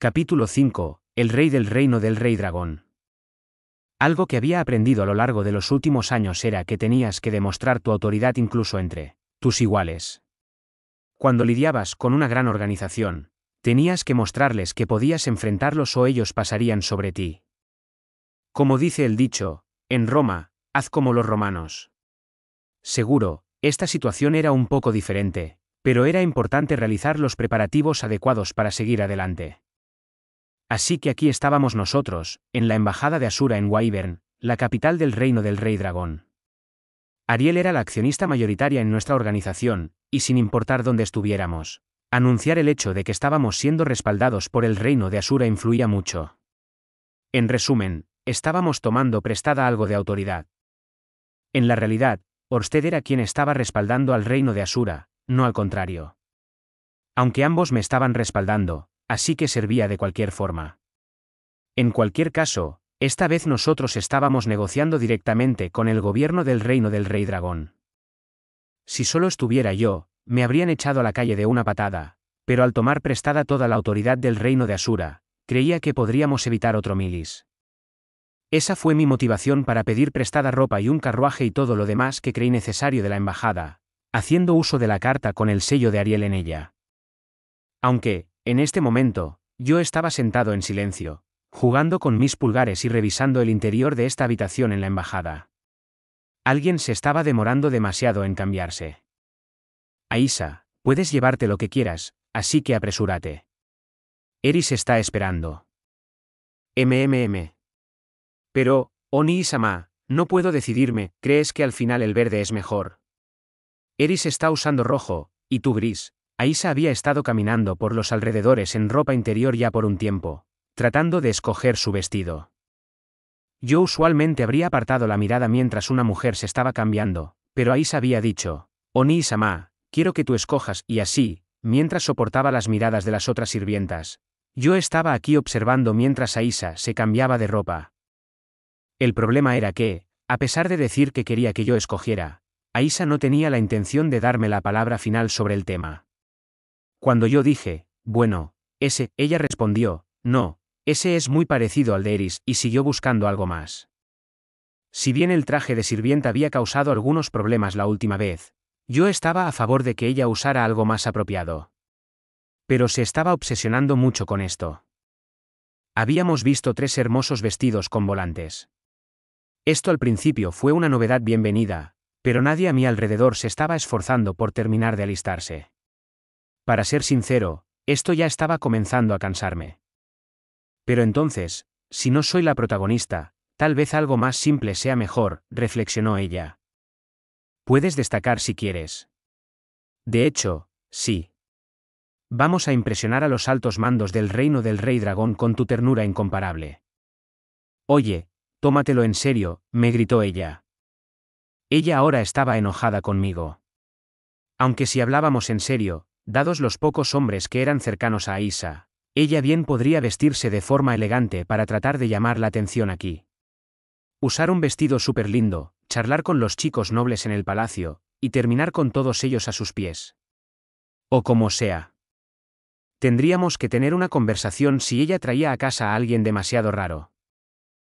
Capítulo 5. El rey del reino del rey dragón. Algo que había aprendido a lo largo de los últimos años era que tenías que demostrar tu autoridad incluso entre tus iguales. Cuando lidiabas con una gran organización, tenías que mostrarles que podías enfrentarlos o ellos pasarían sobre ti. Como dice el dicho, en Roma, haz como los romanos. Seguro, esta situación era un poco diferente, pero era importante realizar los preparativos adecuados para seguir adelante. Así que aquí estábamos nosotros, en la embajada de Asura en Wyvern, la capital del reino del rey dragón. Ariel era la accionista mayoritaria en nuestra organización, y sin importar dónde estuviéramos, anunciar el hecho de que estábamos siendo respaldados por el reino de Asura influía mucho. En resumen, estábamos tomando prestada algo de autoridad. En la realidad, Orsted era quien estaba respaldando al reino de Asura, no al contrario. Aunque ambos me estaban respaldando, así que servía de cualquier forma. En cualquier caso, esta vez nosotros estábamos negociando directamente con el gobierno del reino del rey dragón. Si solo estuviera yo, me habrían echado a la calle de una patada, pero al tomar prestada toda la autoridad del reino de Asura, creía que podríamos evitar otro milis. Esa fue mi motivación para pedir prestada ropa y un carruaje y todo lo demás que creí necesario de la embajada, haciendo uso de la carta con el sello de Ariel en ella. Aunque, en este momento, yo estaba sentado en silencio, jugando con mis pulgares y revisando el interior de esta habitación en la embajada. Alguien se estaba demorando demasiado en cambiarse. Aisa, puedes llevarte lo que quieras, así que apresúrate. Eris está esperando. MMM. Pero, Oni oh Isama, Sama, no puedo decidirme, ¿crees que al final el verde es mejor? Eris está usando rojo, y tú gris, Aisa había estado caminando por los alrededores en ropa interior ya por un tiempo, tratando de escoger su vestido. Yo usualmente habría apartado la mirada mientras una mujer se estaba cambiando, pero Aisa había dicho, Oni sama, quiero que tú escojas, y así, mientras soportaba las miradas de las otras sirvientas, yo estaba aquí observando mientras Aisa se cambiaba de ropa. El problema era que, a pesar de decir que quería que yo escogiera, Aisa no tenía la intención de darme la palabra final sobre el tema. Cuando yo dije, bueno, ese, ella respondió, no, ese es muy parecido al de Eris y siguió buscando algo más. Si bien el traje de sirvienta había causado algunos problemas la última vez, yo estaba a favor de que ella usara algo más apropiado. Pero se estaba obsesionando mucho con esto. Habíamos visto tres hermosos vestidos con volantes. Esto al principio fue una novedad bienvenida, pero nadie a mi alrededor se estaba esforzando por terminar de alistarse. Para ser sincero, esto ya estaba comenzando a cansarme. Pero entonces, si no soy la protagonista, tal vez algo más simple sea mejor, reflexionó ella. Puedes destacar si quieres. De hecho, sí. Vamos a impresionar a los altos mandos del reino del rey dragón con tu ternura incomparable. Oye, tómatelo en serio, me gritó ella. Ella ahora estaba enojada conmigo. Aunque si hablábamos en serio, Dados los pocos hombres que eran cercanos a Isa, ella bien podría vestirse de forma elegante para tratar de llamar la atención aquí. Usar un vestido súper lindo, charlar con los chicos nobles en el palacio, y terminar con todos ellos a sus pies. O como sea. Tendríamos que tener una conversación si ella traía a casa a alguien demasiado raro.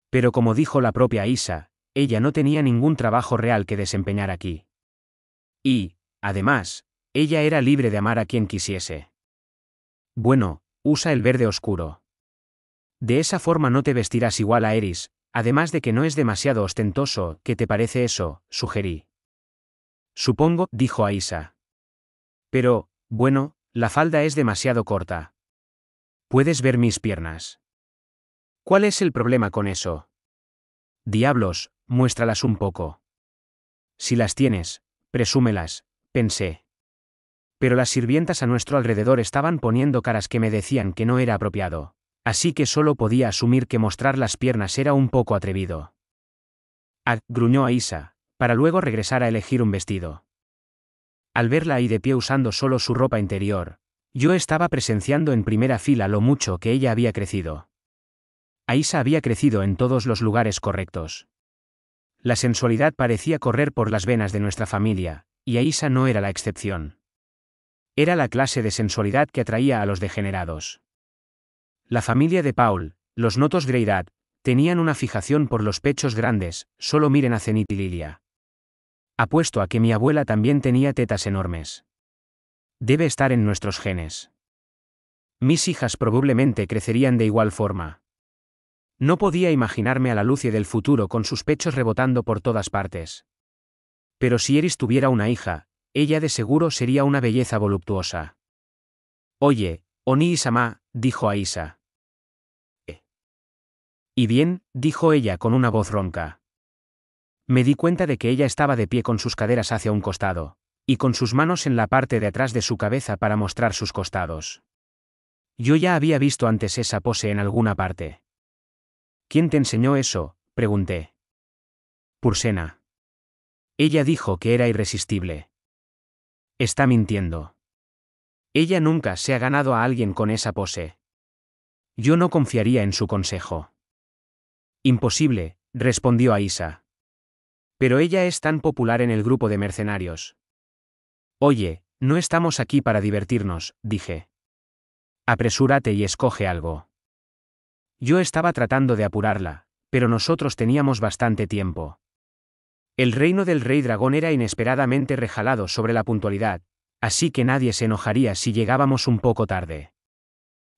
Pero como dijo la propia Isa, ella no tenía ningún trabajo real que desempeñar aquí. Y, además, ella era libre de amar a quien quisiese. Bueno, usa el verde oscuro. De esa forma no te vestirás igual a Eris, además de que no es demasiado ostentoso, ¿qué te parece eso? sugerí. Supongo, dijo Aisa. Pero, bueno, la falda es demasiado corta. Puedes ver mis piernas. ¿Cuál es el problema con eso? Diablos, muéstralas un poco. Si las tienes, presúmelas, pensé pero las sirvientas a nuestro alrededor estaban poniendo caras que me decían que no era apropiado, así que solo podía asumir que mostrar las piernas era un poco atrevido. gruñó a Isa, para luego regresar a elegir un vestido. Al verla ahí de pie usando solo su ropa interior, yo estaba presenciando en primera fila lo mucho que ella había crecido. Aisa había crecido en todos los lugares correctos. La sensualidad parecía correr por las venas de nuestra familia, y Aisa no era la excepción. Era la clase de sensualidad que atraía a los degenerados. La familia de Paul, los Notos Greidat, tenían una fijación por los pechos grandes, solo miren a Zenit y Lilia. Apuesto a que mi abuela también tenía tetas enormes. Debe estar en nuestros genes. Mis hijas probablemente crecerían de igual forma. No podía imaginarme a la luz del futuro con sus pechos rebotando por todas partes. Pero si Eris tuviera una hija, ella de seguro sería una belleza voluptuosa. Oye, Oni-sama, dijo Aisa. Isa. Eh. Y bien, dijo ella con una voz ronca. Me di cuenta de que ella estaba de pie con sus caderas hacia un costado, y con sus manos en la parte de atrás de su cabeza para mostrar sus costados. Yo ya había visto antes esa pose en alguna parte. ¿Quién te enseñó eso? pregunté. Pursena. Ella dijo que era irresistible. Está mintiendo. Ella nunca se ha ganado a alguien con esa pose. Yo no confiaría en su consejo. Imposible, respondió Aisa. Pero ella es tan popular en el grupo de mercenarios. Oye, no estamos aquí para divertirnos, dije. Apresúrate y escoge algo. Yo estaba tratando de apurarla, pero nosotros teníamos bastante tiempo. El reino del rey dragón era inesperadamente rejalado sobre la puntualidad, así que nadie se enojaría si llegábamos un poco tarde.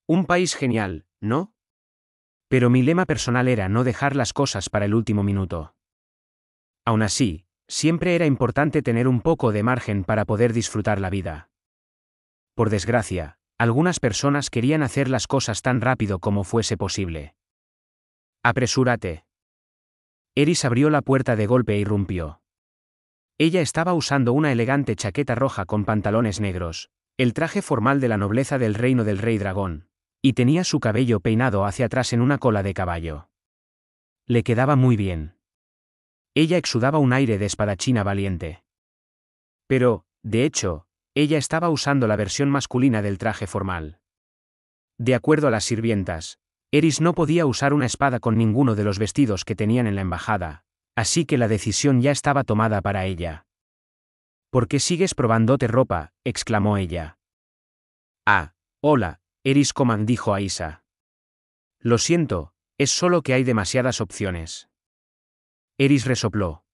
Un país genial, ¿no? Pero mi lema personal era no dejar las cosas para el último minuto. Aún así, siempre era importante tener un poco de margen para poder disfrutar la vida. Por desgracia, algunas personas querían hacer las cosas tan rápido como fuese posible. Apresúrate. Eris abrió la puerta de golpe y e rompió. Ella estaba usando una elegante chaqueta roja con pantalones negros, el traje formal de la nobleza del reino del rey dragón, y tenía su cabello peinado hacia atrás en una cola de caballo. Le quedaba muy bien. Ella exudaba un aire de espadachina valiente. Pero, de hecho, ella estaba usando la versión masculina del traje formal. De acuerdo a las sirvientas, Eris no podía usar una espada con ninguno de los vestidos que tenían en la embajada, así que la decisión ya estaba tomada para ella. ¿Por qué sigues probándote ropa? exclamó ella. Ah, hola, Eris Coman dijo a Isa. Lo siento, es solo que hay demasiadas opciones. Eris resopló.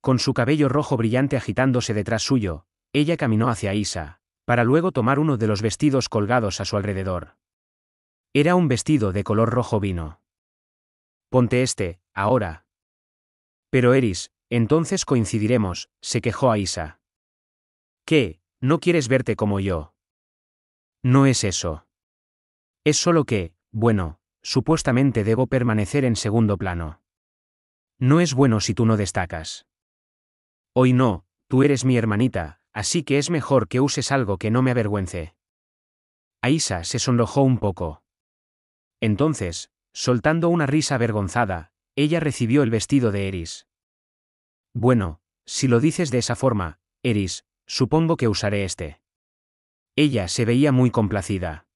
Con su cabello rojo brillante agitándose detrás suyo, ella caminó hacia Isa, para luego tomar uno de los vestidos colgados a su alrededor. Era un vestido de color rojo vino. Ponte este, ahora. Pero Eris, entonces coincidiremos, se quejó Aisa. ¿Qué? ¿No quieres verte como yo? No es eso. Es solo que, bueno, supuestamente debo permanecer en segundo plano. No es bueno si tú no destacas. Hoy no, tú eres mi hermanita, así que es mejor que uses algo que no me avergüence. Aisa se sonrojó un poco. Entonces, soltando una risa avergonzada, ella recibió el vestido de Eris. Bueno, si lo dices de esa forma, Eris, supongo que usaré este. Ella se veía muy complacida.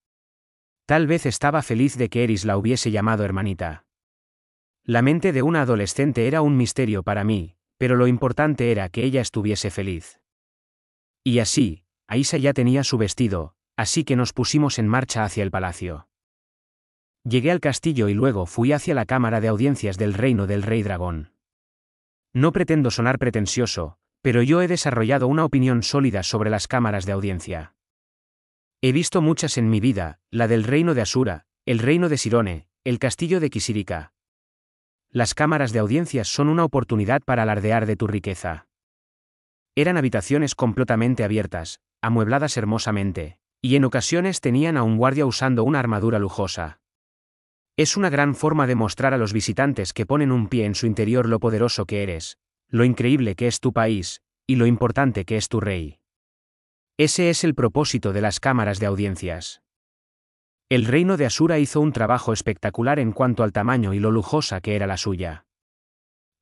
Tal vez estaba feliz de que Eris la hubiese llamado hermanita. La mente de una adolescente era un misterio para mí, pero lo importante era que ella estuviese feliz. Y así, Aisa ya tenía su vestido, así que nos pusimos en marcha hacia el palacio. Llegué al castillo y luego fui hacia la cámara de audiencias del reino del rey dragón. No pretendo sonar pretencioso, pero yo he desarrollado una opinión sólida sobre las cámaras de audiencia. He visto muchas en mi vida, la del reino de Asura, el reino de Sirone, el castillo de Kisirika. Las cámaras de audiencias son una oportunidad para alardear de tu riqueza. Eran habitaciones completamente abiertas, amuebladas hermosamente, y en ocasiones tenían a un guardia usando una armadura lujosa. Es una gran forma de mostrar a los visitantes que ponen un pie en su interior lo poderoso que eres, lo increíble que es tu país, y lo importante que es tu rey. Ese es el propósito de las cámaras de audiencias. El reino de Asura hizo un trabajo espectacular en cuanto al tamaño y lo lujosa que era la suya.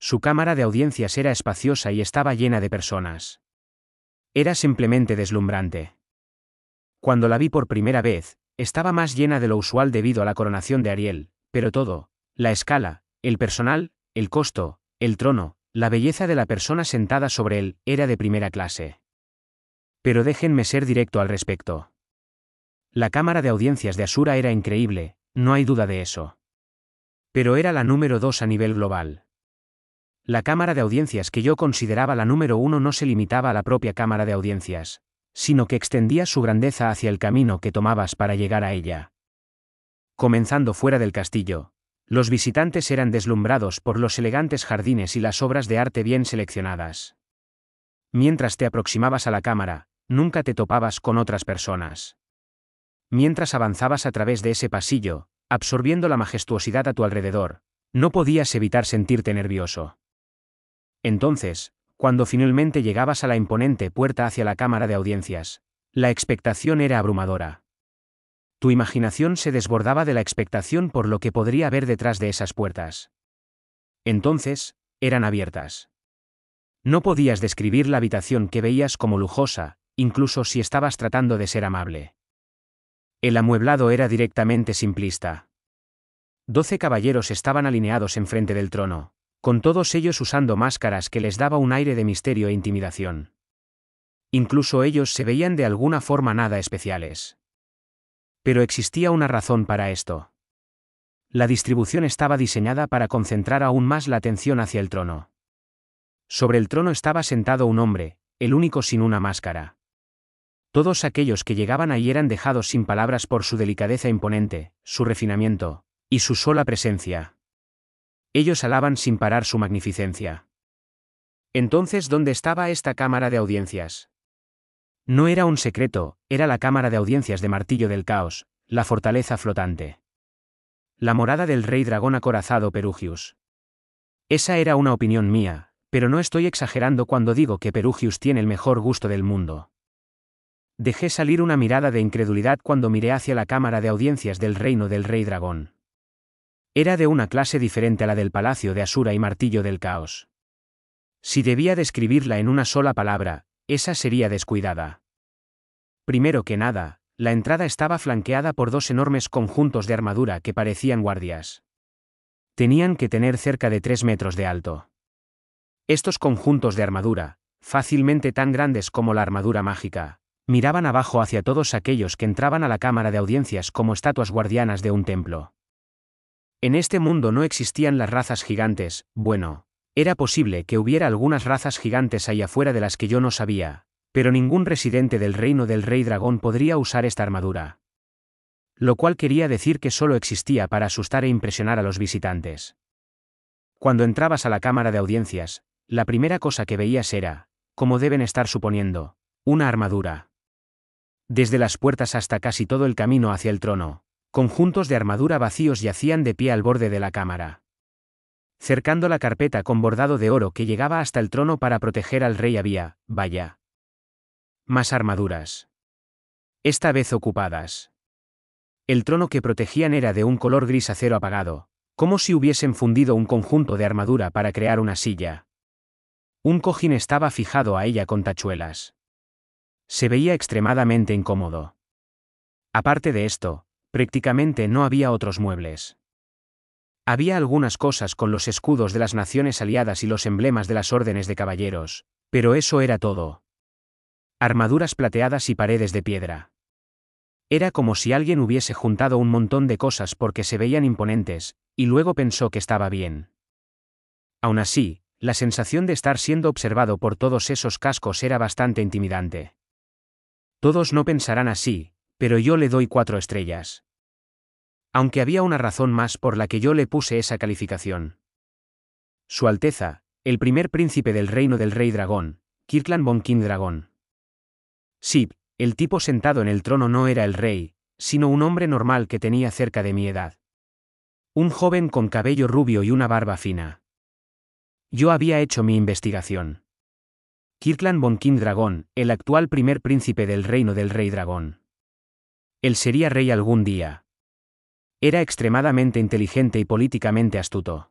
Su cámara de audiencias era espaciosa y estaba llena de personas. Era simplemente deslumbrante. Cuando la vi por primera vez, estaba más llena de lo usual debido a la coronación de Ariel, pero todo, la escala, el personal, el costo, el trono, la belleza de la persona sentada sobre él, era de primera clase. Pero déjenme ser directo al respecto. La cámara de audiencias de Asura era increíble, no hay duda de eso. Pero era la número dos a nivel global. La cámara de audiencias que yo consideraba la número uno no se limitaba a la propia cámara de audiencias, sino que extendía su grandeza hacia el camino que tomabas para llegar a ella. Comenzando fuera del castillo, los visitantes eran deslumbrados por los elegantes jardines y las obras de arte bien seleccionadas. Mientras te aproximabas a la cámara, nunca te topabas con otras personas. Mientras avanzabas a través de ese pasillo, absorbiendo la majestuosidad a tu alrededor, no podías evitar sentirte nervioso. Entonces, cuando finalmente llegabas a la imponente puerta hacia la cámara de audiencias, la expectación era abrumadora. Tu imaginación se desbordaba de la expectación por lo que podría haber detrás de esas puertas. Entonces, eran abiertas. No podías describir la habitación que veías como lujosa, incluso si estabas tratando de ser amable. El amueblado era directamente simplista. Doce caballeros estaban alineados enfrente del trono con todos ellos usando máscaras que les daba un aire de misterio e intimidación. Incluso ellos se veían de alguna forma nada especiales. Pero existía una razón para esto. La distribución estaba diseñada para concentrar aún más la atención hacia el trono. Sobre el trono estaba sentado un hombre, el único sin una máscara. Todos aquellos que llegaban ahí eran dejados sin palabras por su delicadeza imponente, su refinamiento, y su sola presencia. Ellos alaban sin parar su magnificencia. Entonces, ¿dónde estaba esta cámara de audiencias? No era un secreto, era la cámara de audiencias de Martillo del Caos, la fortaleza flotante. La morada del rey dragón acorazado Perugius. Esa era una opinión mía, pero no estoy exagerando cuando digo que Perugius tiene el mejor gusto del mundo. Dejé salir una mirada de incredulidad cuando miré hacia la cámara de audiencias del reino del rey dragón. Era de una clase diferente a la del Palacio de Asura y Martillo del Caos. Si debía describirla en una sola palabra, esa sería descuidada. Primero que nada, la entrada estaba flanqueada por dos enormes conjuntos de armadura que parecían guardias. Tenían que tener cerca de tres metros de alto. Estos conjuntos de armadura, fácilmente tan grandes como la armadura mágica, miraban abajo hacia todos aquellos que entraban a la cámara de audiencias como estatuas guardianas de un templo. En este mundo no existían las razas gigantes, bueno, era posible que hubiera algunas razas gigantes ahí afuera de las que yo no sabía, pero ningún residente del reino del rey dragón podría usar esta armadura. Lo cual quería decir que solo existía para asustar e impresionar a los visitantes. Cuando entrabas a la cámara de audiencias, la primera cosa que veías era, como deben estar suponiendo, una armadura. Desde las puertas hasta casi todo el camino hacia el trono, conjuntos de armadura vacíos yacían de pie al borde de la cámara. Cercando la carpeta con bordado de oro que llegaba hasta el trono para proteger al rey había, vaya. Más armaduras. Esta vez ocupadas. El trono que protegían era de un color gris acero apagado, como si hubiesen fundido un conjunto de armadura para crear una silla. Un cojín estaba fijado a ella con tachuelas. Se veía extremadamente incómodo. Aparte de esto, prácticamente no había otros muebles. Había algunas cosas con los escudos de las naciones aliadas y los emblemas de las órdenes de caballeros, pero eso era todo. Armaduras plateadas y paredes de piedra. Era como si alguien hubiese juntado un montón de cosas porque se veían imponentes, y luego pensó que estaba bien. Aún así, la sensación de estar siendo observado por todos esos cascos era bastante intimidante. Todos no pensarán así, pero yo le doy cuatro estrellas aunque había una razón más por la que yo le puse esa calificación. Su Alteza, el primer príncipe del reino del rey dragón, Kirtland von Dragón. Sí, el tipo sentado en el trono no era el rey, sino un hombre normal que tenía cerca de mi edad. Un joven con cabello rubio y una barba fina. Yo había hecho mi investigación. Kirtland von Dragón, el actual primer príncipe del reino del rey dragón. Él sería rey algún día, era extremadamente inteligente y políticamente astuto.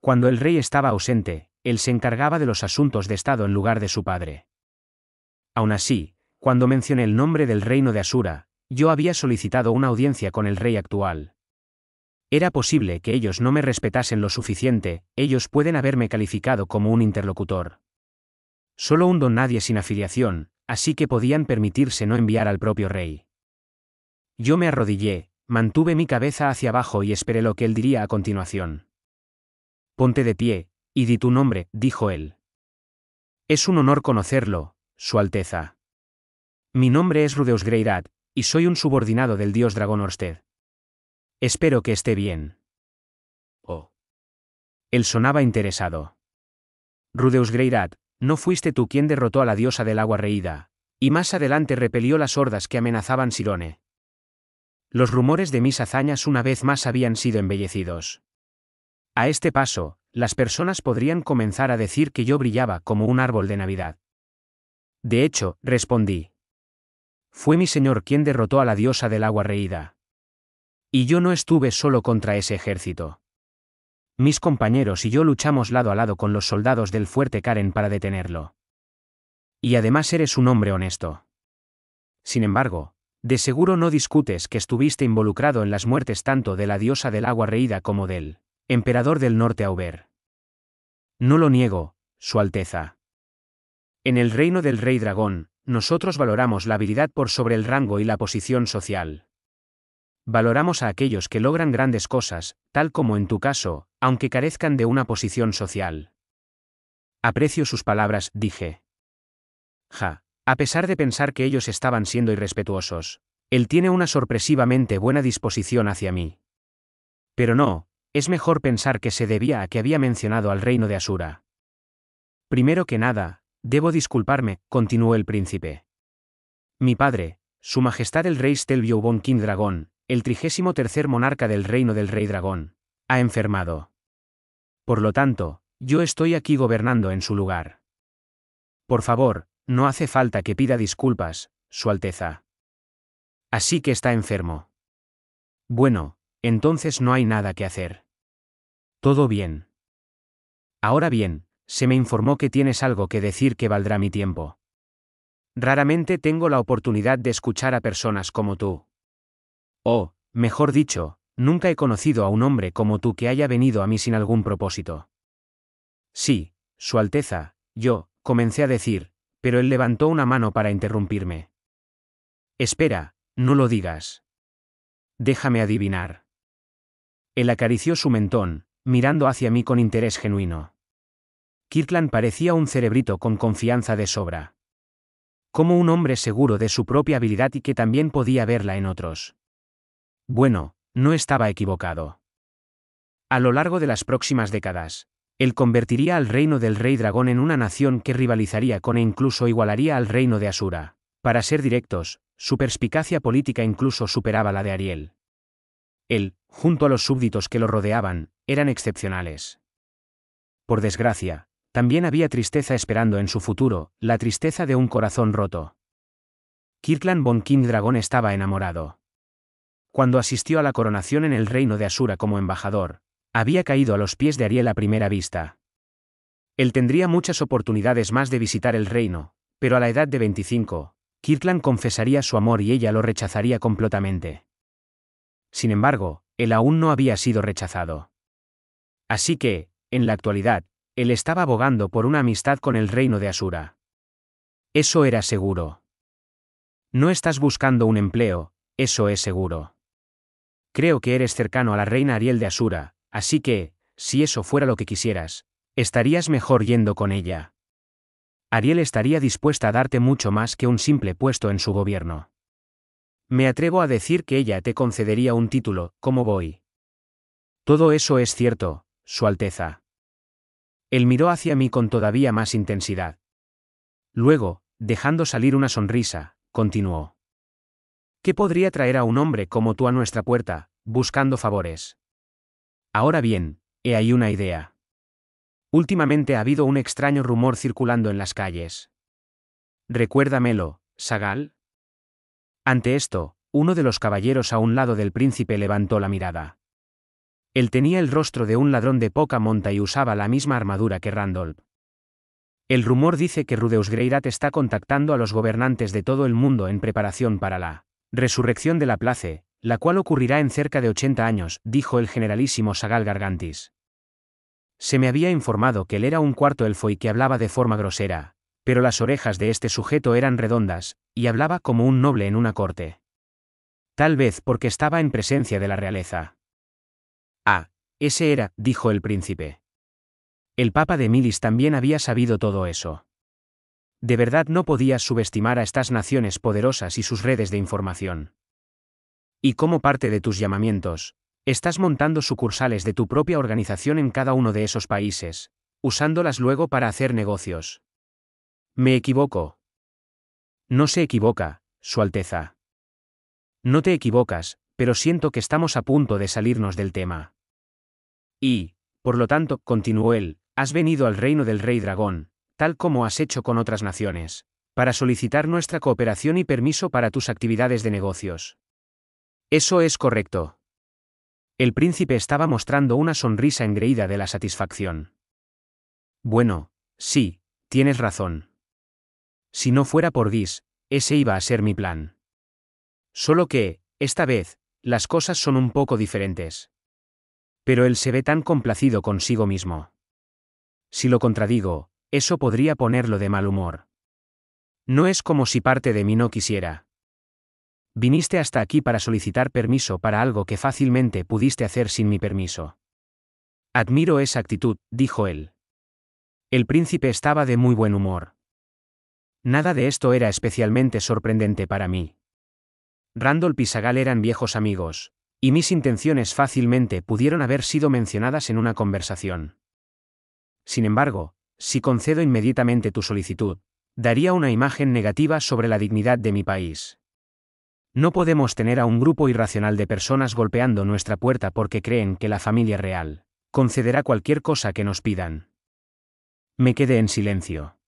Cuando el rey estaba ausente, él se encargaba de los asuntos de Estado en lugar de su padre. Aún así, cuando mencioné el nombre del reino de Asura, yo había solicitado una audiencia con el rey actual. Era posible que ellos no me respetasen lo suficiente, ellos pueden haberme calificado como un interlocutor. Solo un don nadie sin afiliación, así que podían permitirse no enviar al propio rey. Yo me arrodillé, Mantuve mi cabeza hacia abajo y esperé lo que él diría a continuación. Ponte de pie, y di tu nombre, dijo él. Es un honor conocerlo, Su Alteza. Mi nombre es Rudeus Greirat, y soy un subordinado del dios Dragón Orsted. Espero que esté bien. Oh. Él sonaba interesado. Rudeus Greirat, no fuiste tú quien derrotó a la diosa del agua reída, y más adelante repelió las hordas que amenazaban Sirone. Los rumores de mis hazañas una vez más habían sido embellecidos. A este paso, las personas podrían comenzar a decir que yo brillaba como un árbol de Navidad. De hecho, respondí. Fue mi señor quien derrotó a la diosa del agua reída. Y yo no estuve solo contra ese ejército. Mis compañeros y yo luchamos lado a lado con los soldados del fuerte Karen para detenerlo. Y además eres un hombre honesto. Sin embargo, de seguro no discutes que estuviste involucrado en las muertes tanto de la diosa del agua reída como del emperador del norte Auber. No lo niego, Su Alteza. En el reino del rey dragón, nosotros valoramos la habilidad por sobre el rango y la posición social. Valoramos a aquellos que logran grandes cosas, tal como en tu caso, aunque carezcan de una posición social. Aprecio sus palabras, dije. Ja, a pesar de pensar que ellos estaban siendo irrespetuosos, él tiene una sorpresivamente buena disposición hacia mí. Pero no, es mejor pensar que se debía a que había mencionado al reino de Asura. Primero que nada, debo disculparme, continuó el príncipe. Mi padre, su majestad el rey Stelvio von King Dragón, el trigésimo tercer monarca del reino del rey dragón, ha enfermado. Por lo tanto, yo estoy aquí gobernando en su lugar. Por favor, no hace falta que pida disculpas, Su Alteza. Así que está enfermo. Bueno, entonces no hay nada que hacer. Todo bien. Ahora bien, se me informó que tienes algo que decir que valdrá mi tiempo. Raramente tengo la oportunidad de escuchar a personas como tú. O, oh, mejor dicho, nunca he conocido a un hombre como tú que haya venido a mí sin algún propósito. Sí, Su Alteza, yo, comencé a decir, pero él levantó una mano para interrumpirme. Espera, no lo digas. Déjame adivinar. Él acarició su mentón, mirando hacia mí con interés genuino. Kirkland parecía un cerebrito con confianza de sobra. Como un hombre seguro de su propia habilidad y que también podía verla en otros. Bueno, no estaba equivocado. A lo largo de las próximas décadas, él convertiría al reino del rey dragón en una nación que rivalizaría con e incluso igualaría al reino de Asura. Para ser directos, su perspicacia política incluso superaba la de Ariel. Él, junto a los súbditos que lo rodeaban, eran excepcionales. Por desgracia, también había tristeza esperando en su futuro, la tristeza de un corazón roto. Kirkland von Dragón estaba enamorado. Cuando asistió a la coronación en el reino de Asura como embajador, había caído a los pies de Ariel a primera vista. Él tendría muchas oportunidades más de visitar el reino, pero a la edad de 25, Kirkland confesaría su amor y ella lo rechazaría completamente. Sin embargo, él aún no había sido rechazado. Así que, en la actualidad, él estaba abogando por una amistad con el reino de Asura. Eso era seguro. No estás buscando un empleo, eso es seguro. Creo que eres cercano a la reina Ariel de Asura, Así que, si eso fuera lo que quisieras, estarías mejor yendo con ella. Ariel estaría dispuesta a darte mucho más que un simple puesto en su gobierno. Me atrevo a decir que ella te concedería un título, como voy. Todo eso es cierto, Su Alteza. Él miró hacia mí con todavía más intensidad. Luego, dejando salir una sonrisa, continuó. ¿Qué podría traer a un hombre como tú a nuestra puerta, buscando favores? Ahora bien, he ahí una idea. Últimamente ha habido un extraño rumor circulando en las calles. Recuérdamelo, Sagal. Ante esto, uno de los caballeros a un lado del príncipe levantó la mirada. Él tenía el rostro de un ladrón de poca monta y usaba la misma armadura que Randolph. El rumor dice que Rudeus Greirat está contactando a los gobernantes de todo el mundo en preparación para la resurrección de la place, la cual ocurrirá en cerca de ochenta años, dijo el generalísimo Sagal Gargantis. Se me había informado que él era un cuarto elfo y que hablaba de forma grosera, pero las orejas de este sujeto eran redondas, y hablaba como un noble en una corte. Tal vez porque estaba en presencia de la realeza. Ah, ese era, dijo el príncipe. El Papa de Milis también había sabido todo eso. De verdad no podía subestimar a estas naciones poderosas y sus redes de información. Y como parte de tus llamamientos, estás montando sucursales de tu propia organización en cada uno de esos países, usándolas luego para hacer negocios. Me equivoco. No se equivoca, Su Alteza. No te equivocas, pero siento que estamos a punto de salirnos del tema. Y, por lo tanto, continuó él, has venido al reino del rey dragón, tal como has hecho con otras naciones, para solicitar nuestra cooperación y permiso para tus actividades de negocios. Eso es correcto. El príncipe estaba mostrando una sonrisa engreída de la satisfacción. Bueno, sí, tienes razón. Si no fuera por Dis, ese iba a ser mi plan. Solo que, esta vez, las cosas son un poco diferentes. Pero él se ve tan complacido consigo mismo. Si lo contradigo, eso podría ponerlo de mal humor. No es como si parte de mí no quisiera. Viniste hasta aquí para solicitar permiso para algo que fácilmente pudiste hacer sin mi permiso. Admiro esa actitud, dijo él. El príncipe estaba de muy buen humor. Nada de esto era especialmente sorprendente para mí. Randolph y Sagal eran viejos amigos, y mis intenciones fácilmente pudieron haber sido mencionadas en una conversación. Sin embargo, si concedo inmediatamente tu solicitud, daría una imagen negativa sobre la dignidad de mi país. No podemos tener a un grupo irracional de personas golpeando nuestra puerta porque creen que la familia real concederá cualquier cosa que nos pidan. Me quedé en silencio.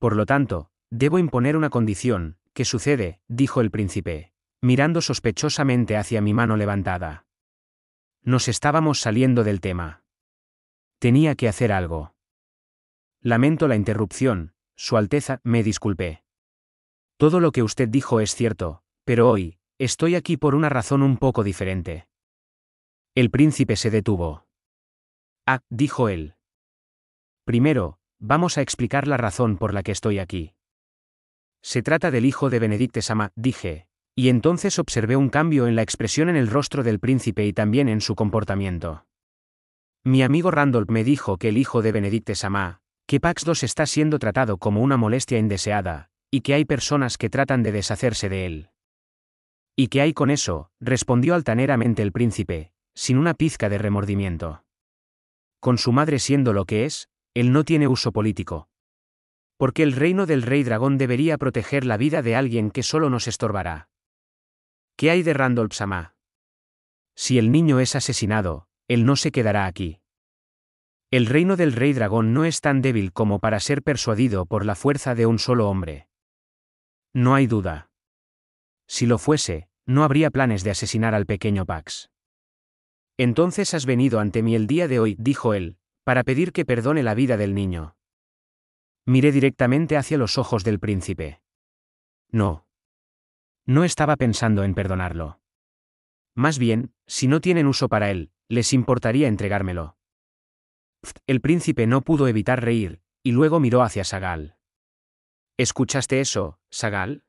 Por lo tanto, debo imponer una condición, ¿qué sucede? dijo el príncipe, mirando sospechosamente hacia mi mano levantada. Nos estábamos saliendo del tema. Tenía que hacer algo. Lamento la interrupción, Su Alteza, me disculpé. Todo lo que usted dijo es cierto, pero hoy, estoy aquí por una razón un poco diferente. El príncipe se detuvo. Ah, dijo él. Primero, vamos a explicar la razón por la que estoy aquí. Se trata del hijo de Benedicte Sama, dije, y entonces observé un cambio en la expresión en el rostro del príncipe y también en su comportamiento. Mi amigo Randolph me dijo que el hijo de Benedicte Sama, que Pax II está siendo tratado como una molestia indeseada, y que hay personas que tratan de deshacerse de él. ¿Y qué hay con eso? respondió altaneramente el príncipe, sin una pizca de remordimiento. Con su madre siendo lo que es, él no tiene uso político. Porque el reino del rey dragón debería proteger la vida de alguien que solo nos estorbará. ¿Qué hay de Randolph Samá? Si el niño es asesinado, él no se quedará aquí. El reino del rey dragón no es tan débil como para ser persuadido por la fuerza de un solo hombre. No hay duda. Si lo fuese, no habría planes de asesinar al pequeño Pax. Entonces has venido ante mí el día de hoy, dijo él, para pedir que perdone la vida del niño. Miré directamente hacia los ojos del príncipe. No. No estaba pensando en perdonarlo. Más bien, si no tienen uso para él, les importaría entregármelo. El príncipe no pudo evitar reír, y luego miró hacia Sagal. ¿Escuchaste eso, Sagal?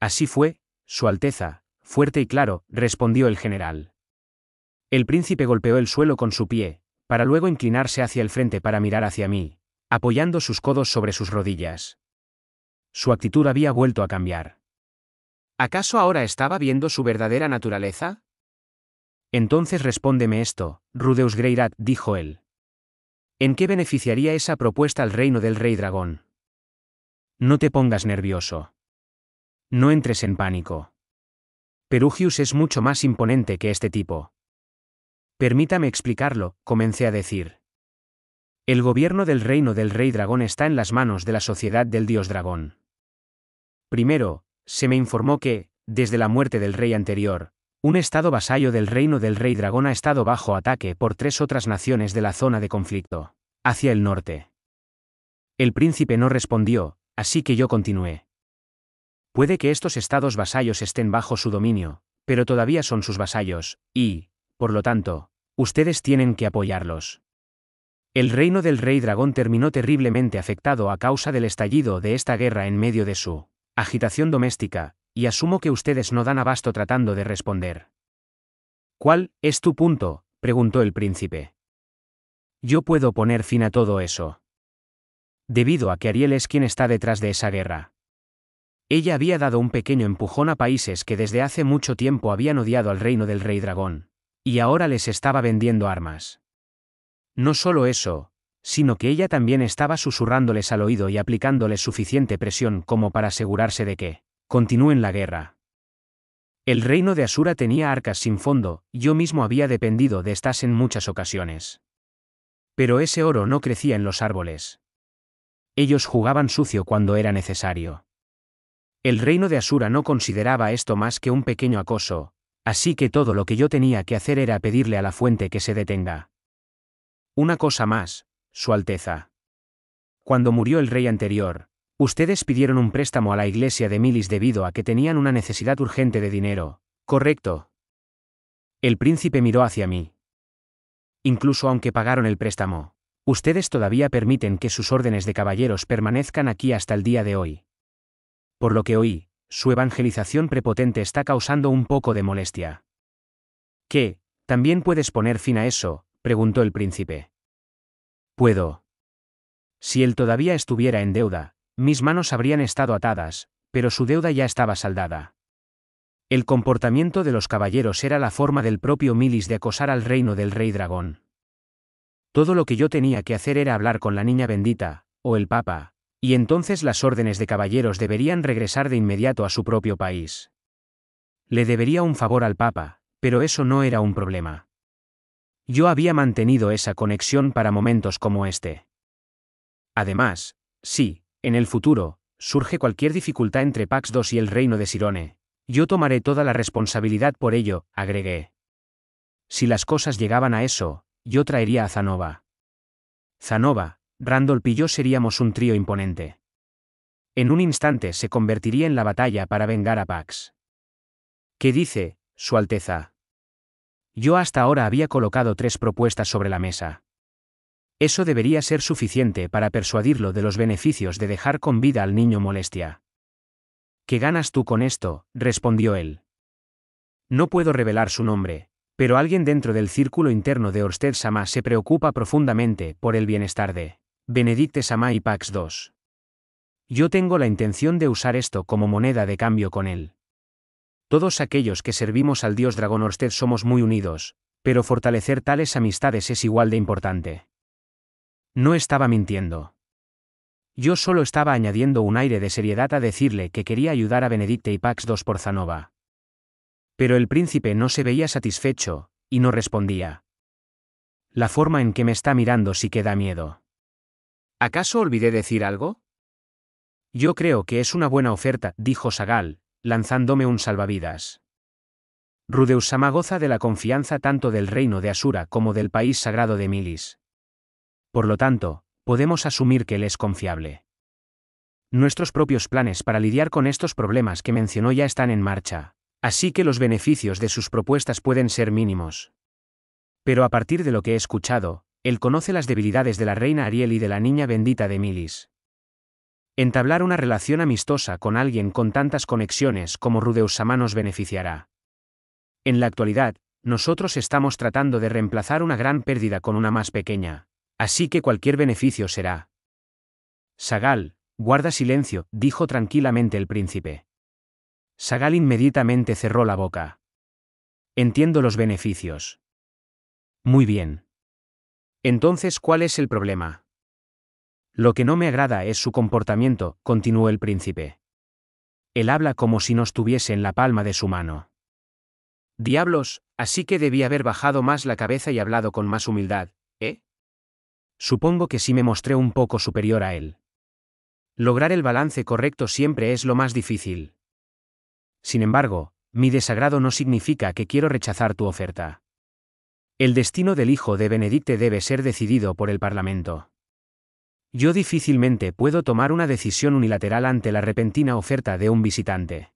Así fue, Su Alteza, fuerte y claro, respondió el general. El príncipe golpeó el suelo con su pie, para luego inclinarse hacia el frente para mirar hacia mí, apoyando sus codos sobre sus rodillas. Su actitud había vuelto a cambiar. ¿Acaso ahora estaba viendo su verdadera naturaleza? Entonces respóndeme esto, Rudeus Greirat, dijo él. ¿En qué beneficiaría esa propuesta al reino del rey dragón? No te pongas nervioso. No entres en pánico. Perugius es mucho más imponente que este tipo. Permítame explicarlo, comencé a decir. El gobierno del reino del rey dragón está en las manos de la sociedad del dios dragón. Primero, se me informó que, desde la muerte del rey anterior, un estado vasallo del reino del rey dragón ha estado bajo ataque por tres otras naciones de la zona de conflicto, hacia el norte. El príncipe no respondió, así que yo continué. Puede que estos estados vasallos estén bajo su dominio, pero todavía son sus vasallos, y, por lo tanto, ustedes tienen que apoyarlos. El reino del rey dragón terminó terriblemente afectado a causa del estallido de esta guerra en medio de su agitación doméstica, y asumo que ustedes no dan abasto tratando de responder. ¿Cuál es tu punto? preguntó el príncipe. Yo puedo poner fin a todo eso. Debido a que Ariel es quien está detrás de esa guerra. Ella había dado un pequeño empujón a países que desde hace mucho tiempo habían odiado al reino del rey dragón, y ahora les estaba vendiendo armas. No solo eso, sino que ella también estaba susurrándoles al oído y aplicándoles suficiente presión como para asegurarse de que continúen la guerra. El reino de Asura tenía arcas sin fondo, yo mismo había dependido de estas en muchas ocasiones. Pero ese oro no crecía en los árboles. Ellos jugaban sucio cuando era necesario. El reino de Asura no consideraba esto más que un pequeño acoso, así que todo lo que yo tenía que hacer era pedirle a la fuente que se detenga. Una cosa más, Su Alteza. Cuando murió el rey anterior, ustedes pidieron un préstamo a la iglesia de Milis debido a que tenían una necesidad urgente de dinero, correcto. El príncipe miró hacia mí. Incluso aunque pagaron el préstamo, ustedes todavía permiten que sus órdenes de caballeros permanezcan aquí hasta el día de hoy por lo que oí, su evangelización prepotente está causando un poco de molestia. ¿Qué? ¿También puedes poner fin a eso? preguntó el príncipe. Puedo. Si él todavía estuviera en deuda, mis manos habrían estado atadas, pero su deuda ya estaba saldada. El comportamiento de los caballeros era la forma del propio Milis de acosar al reino del rey dragón. Todo lo que yo tenía que hacer era hablar con la niña bendita, o el papa, y entonces las órdenes de caballeros deberían regresar de inmediato a su propio país. Le debería un favor al Papa, pero eso no era un problema. Yo había mantenido esa conexión para momentos como este. Además, si, en el futuro, surge cualquier dificultad entre Pax II y el reino de Sirone, yo tomaré toda la responsabilidad por ello, agregué. Si las cosas llegaban a eso, yo traería a Zanova. Zanova, Randolph y yo seríamos un trío imponente. En un instante se convertiría en la batalla para vengar a Pax. ¿Qué dice, Su Alteza? Yo hasta ahora había colocado tres propuestas sobre la mesa. Eso debería ser suficiente para persuadirlo de los beneficios de dejar con vida al niño molestia. ¿Qué ganas tú con esto? respondió él. No puedo revelar su nombre, pero alguien dentro del círculo interno de Orsted Sama se preocupa profundamente por el bienestar de Benedicte y Pax II. Yo tengo la intención de usar esto como moneda de cambio con él. Todos aquellos que servimos al dios Dragón Orsted somos muy unidos, pero fortalecer tales amistades es igual de importante. No estaba mintiendo. Yo solo estaba añadiendo un aire de seriedad a decirle que quería ayudar a Benedicte y Pax II por Zanova. Pero el príncipe no se veía satisfecho, y no respondía. La forma en que me está mirando sí que da miedo. ¿Acaso olvidé decir algo? Yo creo que es una buena oferta, dijo Sagal, lanzándome un salvavidas. Rudeusama goza de la confianza tanto del reino de Asura como del país sagrado de Milis. Por lo tanto, podemos asumir que él es confiable. Nuestros propios planes para lidiar con estos problemas que mencionó ya están en marcha, así que los beneficios de sus propuestas pueden ser mínimos. Pero a partir de lo que he escuchado, él conoce las debilidades de la reina Ariel y de la niña bendita de Milis. Entablar una relación amistosa con alguien con tantas conexiones como Rudeusama nos beneficiará. En la actualidad, nosotros estamos tratando de reemplazar una gran pérdida con una más pequeña, así que cualquier beneficio será. Sagal, guarda silencio, dijo tranquilamente el príncipe. Sagal inmediatamente cerró la boca. Entiendo los beneficios. Muy bien. Entonces, ¿cuál es el problema? Lo que no me agrada es su comportamiento, continuó el príncipe. Él habla como si no estuviese en la palma de su mano. Diablos, así que debí haber bajado más la cabeza y hablado con más humildad, ¿eh? Supongo que sí me mostré un poco superior a él. Lograr el balance correcto siempre es lo más difícil. Sin embargo, mi desagrado no significa que quiero rechazar tu oferta. El destino del hijo de Benedicte debe ser decidido por el Parlamento. Yo difícilmente puedo tomar una decisión unilateral ante la repentina oferta de un visitante.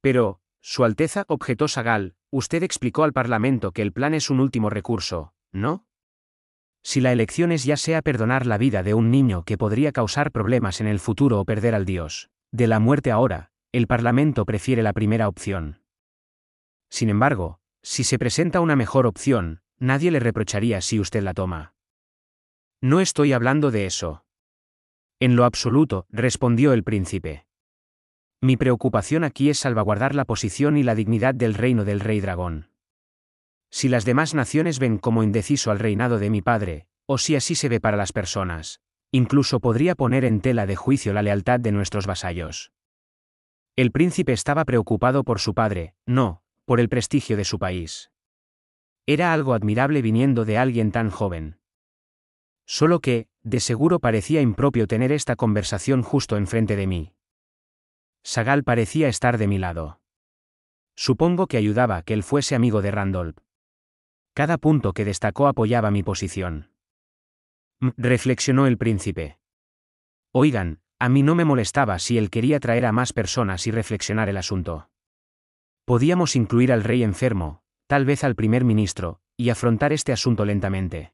Pero, Su Alteza objetó Sagal, usted explicó al Parlamento que el plan es un último recurso, ¿no? Si la elección es ya sea perdonar la vida de un niño que podría causar problemas en el futuro o perder al Dios, de la muerte ahora, el Parlamento prefiere la primera opción. Sin embargo, si se presenta una mejor opción, nadie le reprocharía si usted la toma. No estoy hablando de eso. En lo absoluto, respondió el príncipe. Mi preocupación aquí es salvaguardar la posición y la dignidad del reino del rey dragón. Si las demás naciones ven como indeciso al reinado de mi padre, o si así se ve para las personas, incluso podría poner en tela de juicio la lealtad de nuestros vasallos. El príncipe estaba preocupado por su padre, no, por el prestigio de su país. Era algo admirable viniendo de alguien tan joven. Solo que, de seguro parecía impropio tener esta conversación justo enfrente de mí. Sagal parecía estar de mi lado. Supongo que ayudaba que él fuese amigo de Randolph. Cada punto que destacó apoyaba mi posición. reflexionó el príncipe. Oigan, a mí no me molestaba si él quería traer a más personas y reflexionar el asunto. Podíamos incluir al rey enfermo, tal vez al primer ministro, y afrontar este asunto lentamente.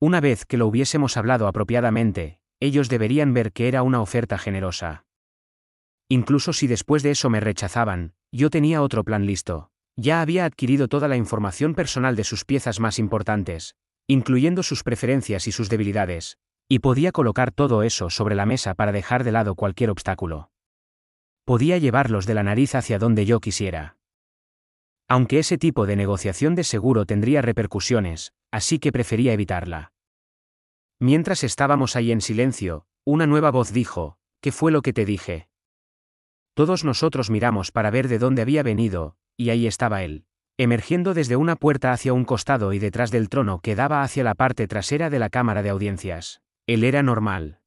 Una vez que lo hubiésemos hablado apropiadamente, ellos deberían ver que era una oferta generosa. Incluso si después de eso me rechazaban, yo tenía otro plan listo. Ya había adquirido toda la información personal de sus piezas más importantes, incluyendo sus preferencias y sus debilidades, y podía colocar todo eso sobre la mesa para dejar de lado cualquier obstáculo podía llevarlos de la nariz hacia donde yo quisiera. Aunque ese tipo de negociación de seguro tendría repercusiones, así que prefería evitarla. Mientras estábamos ahí en silencio, una nueva voz dijo, ¿qué fue lo que te dije? Todos nosotros miramos para ver de dónde había venido, y ahí estaba él, emergiendo desde una puerta hacia un costado y detrás del trono que daba hacia la parte trasera de la cámara de audiencias. Él era normal.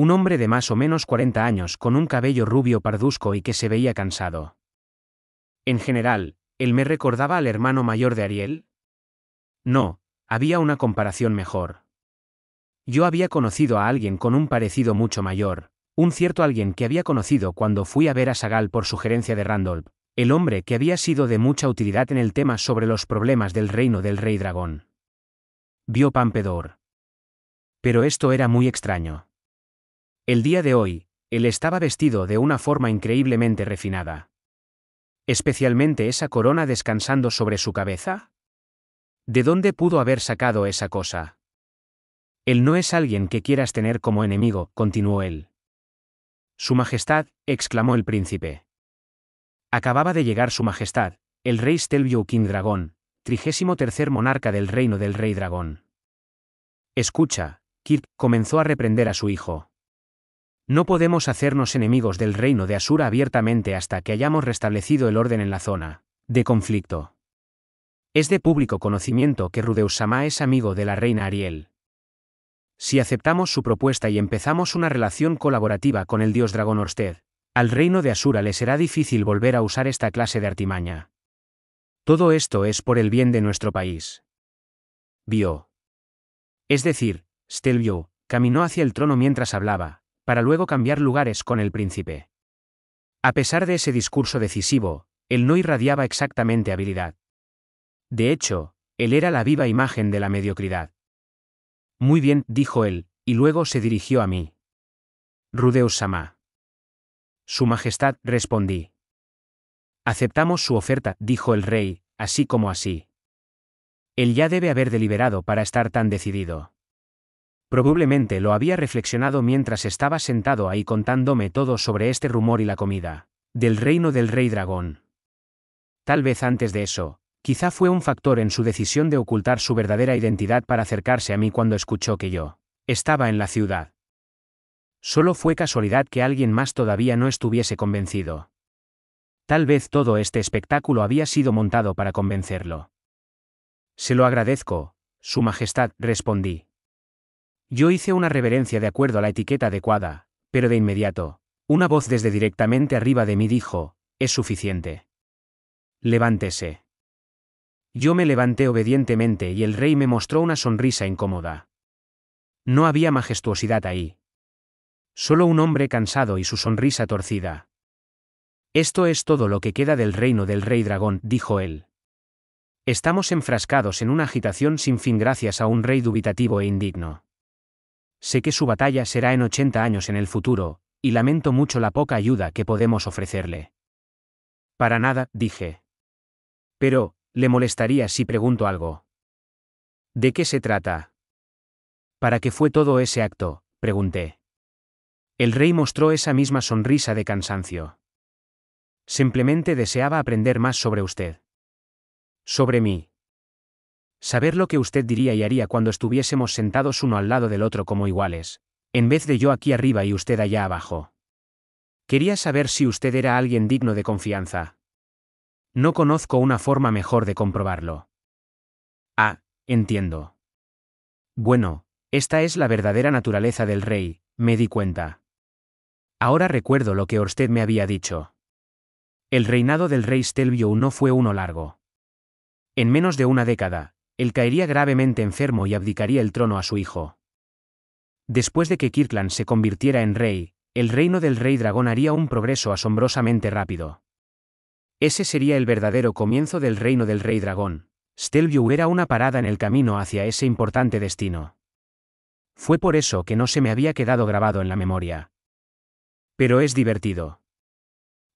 Un hombre de más o menos 40 años con un cabello rubio parduzco y que se veía cansado. En general, él me recordaba al hermano mayor de Ariel. No, había una comparación mejor. Yo había conocido a alguien con un parecido mucho mayor, un cierto alguien que había conocido cuando fui a ver a Sagal por sugerencia de Randolph, el hombre que había sido de mucha utilidad en el tema sobre los problemas del reino del rey dragón. Vio Pampedor. Pero esto era muy extraño. El día de hoy, él estaba vestido de una forma increíblemente refinada. Especialmente esa corona descansando sobre su cabeza. ¿De dónde pudo haber sacado esa cosa? Él no es alguien que quieras tener como enemigo, continuó él. Su Majestad, exclamó el príncipe. Acababa de llegar Su Majestad, el rey Stelvio King Dragón, trigésimo tercer monarca del reino del rey dragón. Escucha, Kirk comenzó a reprender a su hijo. No podemos hacernos enemigos del reino de Asura abiertamente hasta que hayamos restablecido el orden en la zona de conflicto. Es de público conocimiento que Rudeusama es amigo de la reina Ariel. Si aceptamos su propuesta y empezamos una relación colaborativa con el dios dragón Orsted, al reino de Asura le será difícil volver a usar esta clase de artimaña. Todo esto es por el bien de nuestro país. Vio. Es decir, Stelvio, caminó hacia el trono mientras hablaba, para luego cambiar lugares con el príncipe. A pesar de ese discurso decisivo, él no irradiaba exactamente habilidad. De hecho, él era la viva imagen de la mediocridad. Muy bien, dijo él, y luego se dirigió a mí. Rudeus Sama. Su Majestad, respondí. Aceptamos su oferta, dijo el rey, así como así. Él ya debe haber deliberado para estar tan decidido. Probablemente lo había reflexionado mientras estaba sentado ahí contándome todo sobre este rumor y la comida. Del reino del rey dragón. Tal vez antes de eso, quizá fue un factor en su decisión de ocultar su verdadera identidad para acercarse a mí cuando escuchó que yo estaba en la ciudad. Solo fue casualidad que alguien más todavía no estuviese convencido. Tal vez todo este espectáculo había sido montado para convencerlo. Se lo agradezco, Su Majestad, respondí. Yo hice una reverencia de acuerdo a la etiqueta adecuada, pero de inmediato, una voz desde directamente arriba de mí dijo, es suficiente. Levántese. Yo me levanté obedientemente y el rey me mostró una sonrisa incómoda. No había majestuosidad ahí. Solo un hombre cansado y su sonrisa torcida. Esto es todo lo que queda del reino del rey dragón, dijo él. Estamos enfrascados en una agitación sin fin gracias a un rey dubitativo e indigno. Sé que su batalla será en 80 años en el futuro, y lamento mucho la poca ayuda que podemos ofrecerle. Para nada, dije. Pero, le molestaría si pregunto algo. ¿De qué se trata? ¿Para qué fue todo ese acto? pregunté. El rey mostró esa misma sonrisa de cansancio. Simplemente deseaba aprender más sobre usted. Sobre mí. Saber lo que usted diría y haría cuando estuviésemos sentados uno al lado del otro como iguales, en vez de yo aquí arriba y usted allá abajo. Quería saber si usted era alguien digno de confianza. No conozco una forma mejor de comprobarlo. Ah, entiendo. Bueno, esta es la verdadera naturaleza del rey, me di cuenta. Ahora recuerdo lo que usted me había dicho. El reinado del rey Stelvio no fue uno largo. En menos de una década, él caería gravemente enfermo y abdicaría el trono a su hijo. Después de que Kirkland se convirtiera en rey, el reino del rey dragón haría un progreso asombrosamente rápido. Ese sería el verdadero comienzo del reino del rey dragón. Stelview era una parada en el camino hacia ese importante destino. Fue por eso que no se me había quedado grabado en la memoria. Pero es divertido.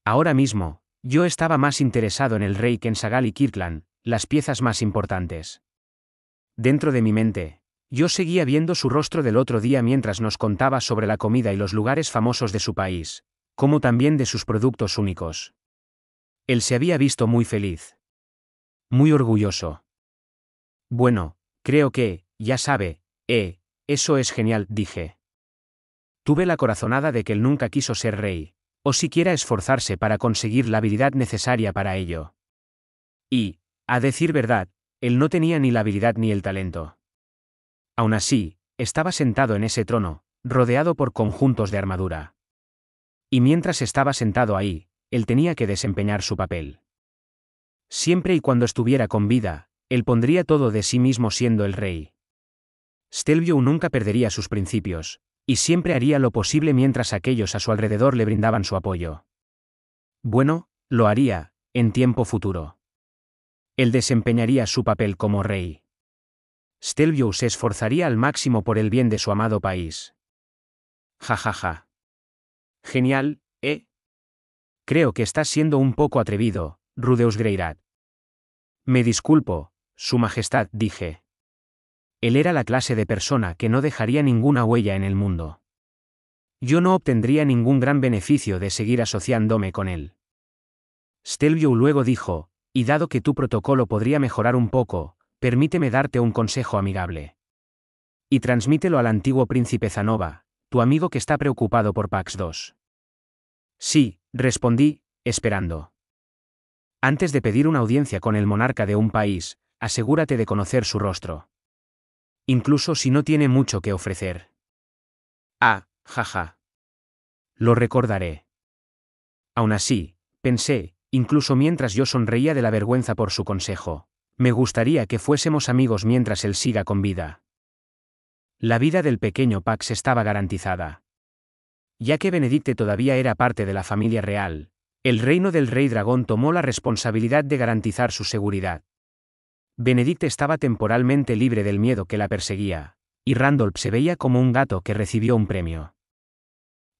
Ahora mismo, yo estaba más interesado en el rey que en Sagal y Kirkland, las piezas más importantes. Dentro de mi mente, yo seguía viendo su rostro del otro día mientras nos contaba sobre la comida y los lugares famosos de su país, como también de sus productos únicos. Él se había visto muy feliz. Muy orgulloso. Bueno, creo que, ya sabe, eh, eso es genial, dije. Tuve la corazonada de que él nunca quiso ser rey, o siquiera esforzarse para conseguir la habilidad necesaria para ello. Y, a decir verdad, él no tenía ni la habilidad ni el talento. Aún así, estaba sentado en ese trono, rodeado por conjuntos de armadura. Y mientras estaba sentado ahí, él tenía que desempeñar su papel. Siempre y cuando estuviera con vida, él pondría todo de sí mismo siendo el rey. Stelvio nunca perdería sus principios, y siempre haría lo posible mientras aquellos a su alrededor le brindaban su apoyo. Bueno, lo haría, en tiempo futuro él desempeñaría su papel como rey. Stelvio se esforzaría al máximo por el bien de su amado país. Ja ja Genial, ¿eh? Creo que estás siendo un poco atrevido, Rudeus Greirat. Me disculpo, Su Majestad, dije. Él era la clase de persona que no dejaría ninguna huella en el mundo. Yo no obtendría ningún gran beneficio de seguir asociándome con él. Stelvio luego dijo, y dado que tu protocolo podría mejorar un poco, permíteme darte un consejo amigable. Y transmítelo al antiguo príncipe Zanova, tu amigo que está preocupado por Pax 2. Sí, respondí, esperando. Antes de pedir una audiencia con el monarca de un país, asegúrate de conocer su rostro. Incluso si no tiene mucho que ofrecer. Ah, jaja. Lo recordaré. Aún así, pensé, incluso mientras yo sonreía de la vergüenza por su consejo. Me gustaría que fuésemos amigos mientras él siga con vida. La vida del pequeño Pax estaba garantizada. Ya que Benedicte todavía era parte de la familia real, el reino del rey dragón tomó la responsabilidad de garantizar su seguridad. Benedicte estaba temporalmente libre del miedo que la perseguía, y Randolph se veía como un gato que recibió un premio.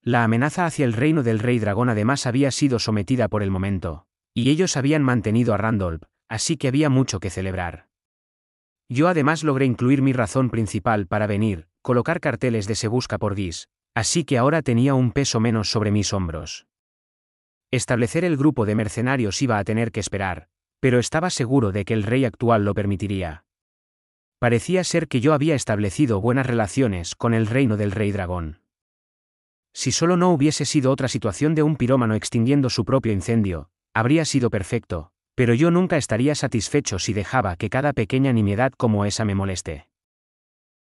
La amenaza hacia el reino del rey dragón además había sido sometida por el momento, y ellos habían mantenido a Randolph, así que había mucho que celebrar. Yo además logré incluir mi razón principal para venir, colocar carteles de Se busca por dis, así que ahora tenía un peso menos sobre mis hombros. Establecer el grupo de mercenarios iba a tener que esperar, pero estaba seguro de que el rey actual lo permitiría. Parecía ser que yo había establecido buenas relaciones con el reino del rey dragón. Si solo no hubiese sido otra situación de un pirómano extinguiendo su propio incendio, habría sido perfecto, pero yo nunca estaría satisfecho si dejaba que cada pequeña nimiedad como esa me moleste.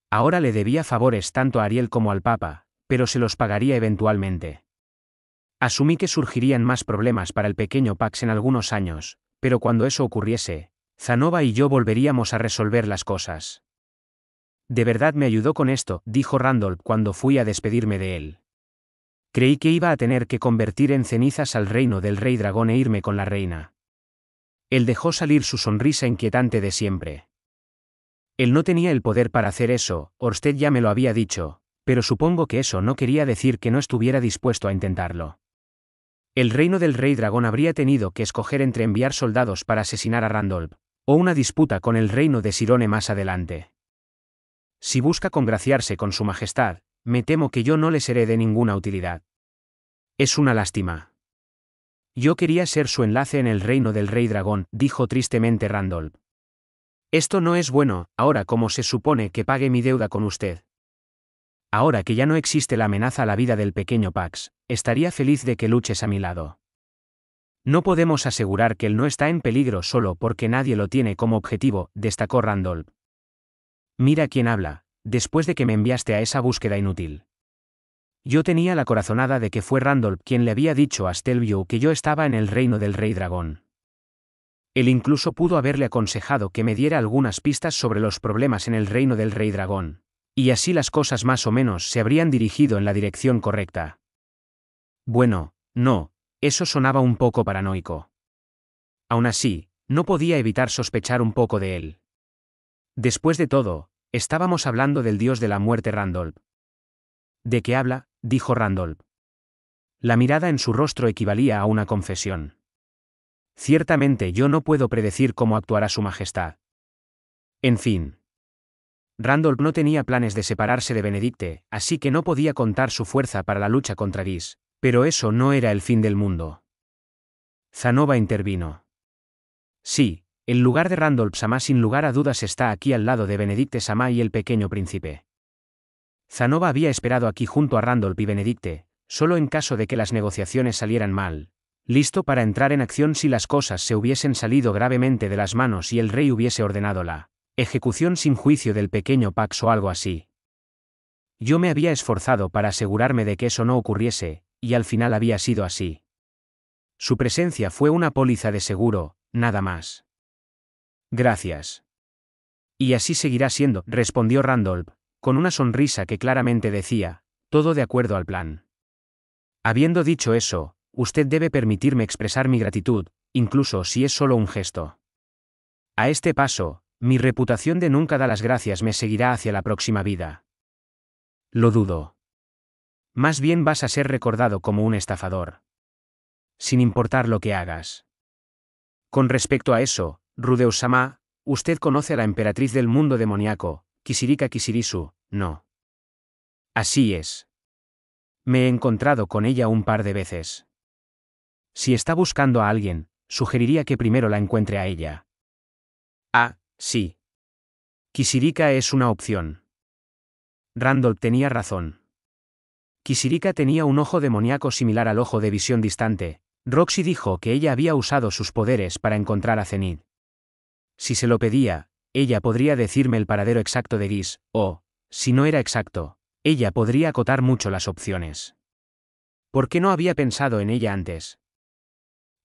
Ahora le debía favores tanto a Ariel como al Papa, pero se los pagaría eventualmente. Asumí que surgirían más problemas para el pequeño Pax en algunos años, pero cuando eso ocurriese, Zanova y yo volveríamos a resolver las cosas. De verdad me ayudó con esto, dijo Randolph cuando fui a despedirme de él. Creí que iba a tener que convertir en cenizas al reino del rey dragón e irme con la reina. Él dejó salir su sonrisa inquietante de siempre. Él no tenía el poder para hacer eso, Orsted ya me lo había dicho, pero supongo que eso no quería decir que no estuviera dispuesto a intentarlo. El reino del rey dragón habría tenido que escoger entre enviar soldados para asesinar a Randolph, o una disputa con el reino de Sirone más adelante. Si busca congraciarse con su majestad, me temo que yo no le seré de ninguna utilidad. Es una lástima. Yo quería ser su enlace en el reino del rey dragón, dijo tristemente Randolph. Esto no es bueno, ahora como se supone que pague mi deuda con usted. Ahora que ya no existe la amenaza a la vida del pequeño Pax, estaría feliz de que luches a mi lado. No podemos asegurar que él no está en peligro solo porque nadie lo tiene como objetivo, destacó Randolph. Mira quién habla, después de que me enviaste a esa búsqueda inútil. Yo tenía la corazonada de que fue Randolph quien le había dicho a Stelvio que yo estaba en el reino del rey dragón. Él incluso pudo haberle aconsejado que me diera algunas pistas sobre los problemas en el reino del rey dragón, y así las cosas más o menos se habrían dirigido en la dirección correcta. Bueno, no, eso sonaba un poco paranoico. Aún así, no podía evitar sospechar un poco de él. Después de todo, estábamos hablando del dios de la muerte Randolph. ¿De qué habla? dijo Randolph. La mirada en su rostro equivalía a una confesión. Ciertamente yo no puedo predecir cómo actuará su Majestad. En fin. Randolph no tenía planes de separarse de Benedicte, así que no podía contar su fuerza para la lucha contra Gis, pero eso no era el fin del mundo. Zanova intervino. Sí, el lugar de Randolph Sama sin lugar a dudas está aquí al lado de Benedicte Sama y el pequeño príncipe. Zanova había esperado aquí junto a Randolph y Benedicte, solo en caso de que las negociaciones salieran mal, listo para entrar en acción si las cosas se hubiesen salido gravemente de las manos y el rey hubiese ordenado la ejecución sin juicio del pequeño Pax o algo así. Yo me había esforzado para asegurarme de que eso no ocurriese, y al final había sido así. Su presencia fue una póliza de seguro, nada más. Gracias. Y así seguirá siendo, respondió Randolph, con una sonrisa que claramente decía, todo de acuerdo al plan. Habiendo dicho eso, usted debe permitirme expresar mi gratitud, incluso si es solo un gesto. A este paso, mi reputación de nunca dar las gracias me seguirá hacia la próxima vida. Lo dudo. Más bien vas a ser recordado como un estafador. Sin importar lo que hagas. Con respecto a eso, Rudeusama, usted conoce a la emperatriz del mundo demoníaco, Kisirika Kisirisu, no. Así es. Me he encontrado con ella un par de veces. Si está buscando a alguien, sugeriría que primero la encuentre a ella. Ah, sí. Kisirika es una opción. Randolph tenía razón. Kisirika tenía un ojo demoníaco similar al ojo de visión distante. Roxy dijo que ella había usado sus poderes para encontrar a Zenith. Si se lo pedía, ella podría decirme el paradero exacto de Gis, o, si no era exacto, ella podría acotar mucho las opciones. ¿Por qué no había pensado en ella antes?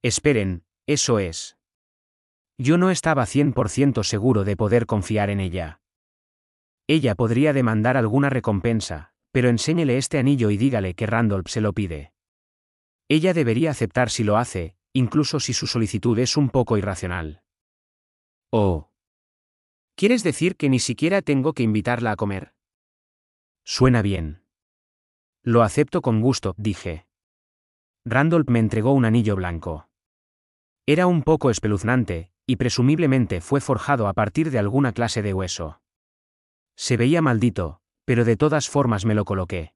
Esperen, eso es. Yo no estaba 100% seguro de poder confiar en ella. Ella podría demandar alguna recompensa, pero enséñele este anillo y dígale que Randolph se lo pide. Ella debería aceptar si lo hace, incluso si su solicitud es un poco irracional. Oh, ¿Quieres decir que ni siquiera tengo que invitarla a comer? Suena bien. Lo acepto con gusto, dije. Randolph me entregó un anillo blanco. Era un poco espeluznante, y presumiblemente fue forjado a partir de alguna clase de hueso. Se veía maldito, pero de todas formas me lo coloqué.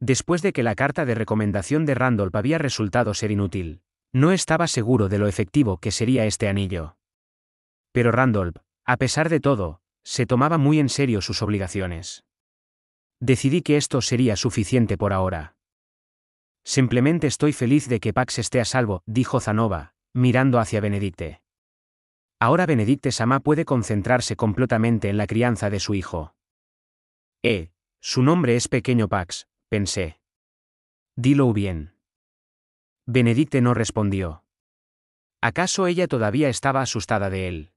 Después de que la carta de recomendación de Randolph había resultado ser inútil, no estaba seguro de lo efectivo que sería este anillo. Pero Randolph, a pesar de todo, se tomaba muy en serio sus obligaciones. Decidí que esto sería suficiente por ahora. Simplemente estoy feliz de que Pax esté a salvo, dijo Zanova, mirando hacia Benedicte. Ahora Benedicte Sama puede concentrarse completamente en la crianza de su hijo. Eh, su nombre es Pequeño Pax, pensé. Dilo bien. Benedicte no respondió. ¿Acaso ella todavía estaba asustada de él?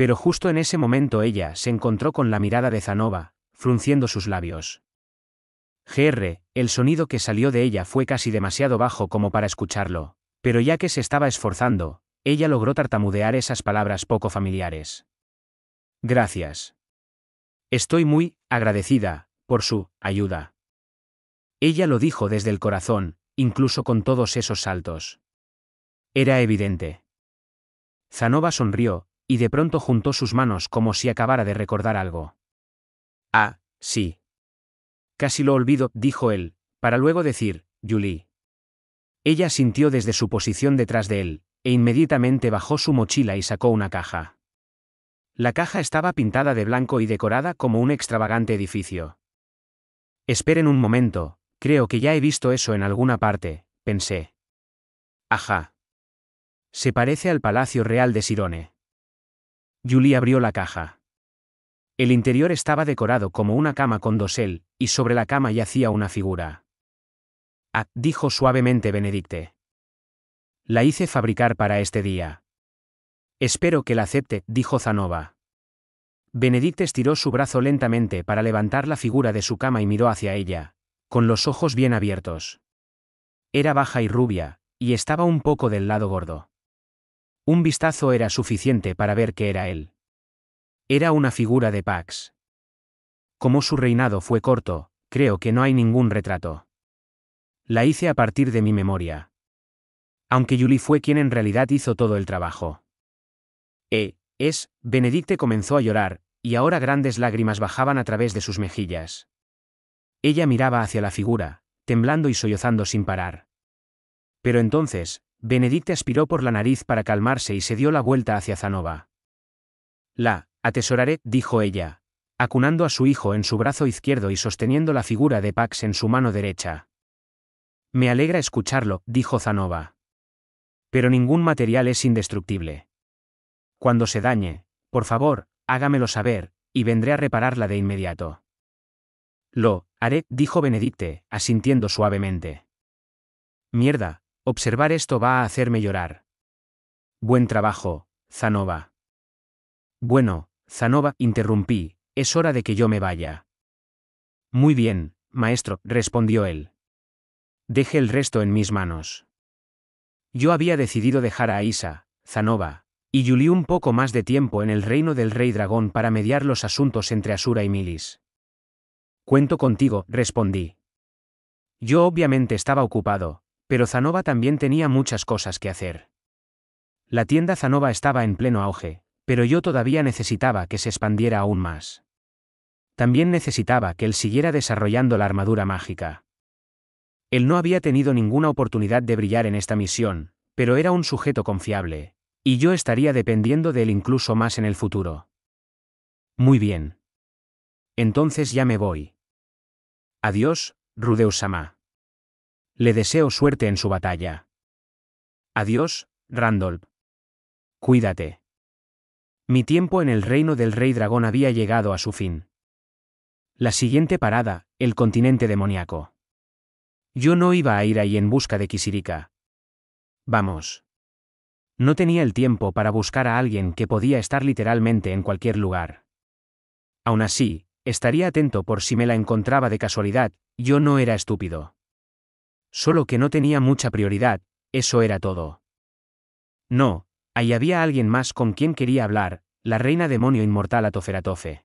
Pero justo en ese momento ella se encontró con la mirada de Zanova, frunciendo sus labios. GR, el sonido que salió de ella fue casi demasiado bajo como para escucharlo, pero ya que se estaba esforzando, ella logró tartamudear esas palabras poco familiares. Gracias. Estoy muy agradecida por su ayuda. Ella lo dijo desde el corazón, incluso con todos esos saltos. Era evidente. Zanova sonrió, y de pronto juntó sus manos como si acabara de recordar algo. Ah, sí. Casi lo olvido, dijo él, para luego decir, Julie. Ella sintió desde su posición detrás de él, e inmediatamente bajó su mochila y sacó una caja. La caja estaba pintada de blanco y decorada como un extravagante edificio. Esperen un momento, creo que ya he visto eso en alguna parte, pensé. Ajá. Se parece al Palacio Real de Sirone. Julie abrió la caja. El interior estaba decorado como una cama con dosel, y sobre la cama yacía una figura. Ah, dijo suavemente Benedicte. La hice fabricar para este día. Espero que la acepte, dijo Zanova. Benedicte estiró su brazo lentamente para levantar la figura de su cama y miró hacia ella, con los ojos bien abiertos. Era baja y rubia, y estaba un poco del lado gordo. Un vistazo era suficiente para ver que era él. Era una figura de Pax. Como su reinado fue corto, creo que no hay ningún retrato. La hice a partir de mi memoria. Aunque Yuli fue quien en realidad hizo todo el trabajo. Eh, es, Benedicte comenzó a llorar, y ahora grandes lágrimas bajaban a través de sus mejillas. Ella miraba hacia la figura, temblando y sollozando sin parar. Pero entonces, Benedicte aspiró por la nariz para calmarse y se dio la vuelta hacia Zanova. La, atesoraré, dijo ella, acunando a su hijo en su brazo izquierdo y sosteniendo la figura de Pax en su mano derecha. Me alegra escucharlo, dijo Zanova. Pero ningún material es indestructible. Cuando se dañe, por favor, hágamelo saber, y vendré a repararla de inmediato. Lo haré, dijo Benedicte, asintiendo suavemente. Mierda, Observar esto va a hacerme llorar. Buen trabajo, Zanova. Bueno, Zanova, interrumpí, es hora de que yo me vaya. Muy bien, maestro, respondió él. Deje el resto en mis manos. Yo había decidido dejar a Isa, Zanova, y Yuli un poco más de tiempo en el reino del rey dragón para mediar los asuntos entre Asura y Milis. Cuento contigo, respondí. Yo obviamente estaba ocupado, pero Zanova también tenía muchas cosas que hacer. La tienda Zanova estaba en pleno auge, pero yo todavía necesitaba que se expandiera aún más. También necesitaba que él siguiera desarrollando la armadura mágica. Él no había tenido ninguna oportunidad de brillar en esta misión, pero era un sujeto confiable, y yo estaría dependiendo de él incluso más en el futuro. Muy bien. Entonces ya me voy. Adiós, Rudeus le deseo suerte en su batalla. Adiós, Randolph. Cuídate. Mi tiempo en el reino del rey dragón había llegado a su fin. La siguiente parada, el continente demoníaco. Yo no iba a ir ahí en busca de Kisirika. Vamos. No tenía el tiempo para buscar a alguien que podía estar literalmente en cualquier lugar. Aún así, estaría atento por si me la encontraba de casualidad, yo no era estúpido solo que no tenía mucha prioridad, eso era todo. No, ahí había alguien más con quien quería hablar, la reina demonio inmortal Atoferatofe.